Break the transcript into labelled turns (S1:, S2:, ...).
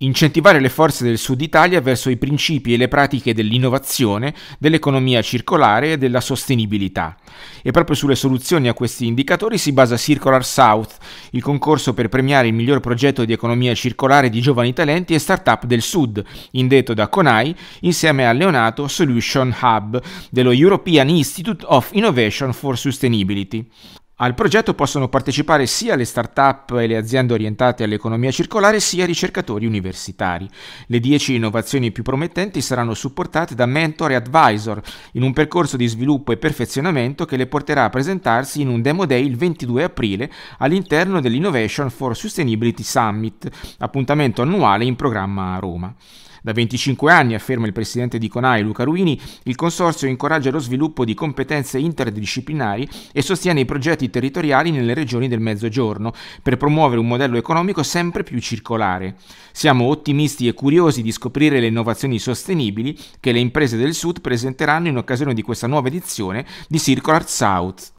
S1: Incentivare le forze del Sud Italia verso i principi e le pratiche dell'innovazione, dell'economia circolare e della sostenibilità. E proprio sulle soluzioni a questi indicatori si basa Circular South, il concorso per premiare il miglior progetto di economia circolare di giovani talenti e start-up del Sud, indetto da Conai insieme al Leonato Solution Hub dello European Institute of Innovation for Sustainability. Al progetto possono partecipare sia le start-up e le aziende orientate all'economia circolare, sia ricercatori universitari. Le 10 innovazioni più promettenti saranno supportate da mentor e advisor in un percorso di sviluppo e perfezionamento che le porterà a presentarsi in un Demo Day il 22 aprile all'interno dell'Innovation for Sustainability Summit, appuntamento annuale in programma a Roma. Da 25 anni, afferma il presidente di Conai Luca Ruini, il consorzio incoraggia lo sviluppo di competenze interdisciplinari e sostiene i progetti territoriali nelle regioni del Mezzogiorno per promuovere un modello economico sempre più circolare. Siamo ottimisti e curiosi di scoprire le innovazioni sostenibili che le imprese del Sud presenteranno in occasione di questa nuova edizione di Circular South.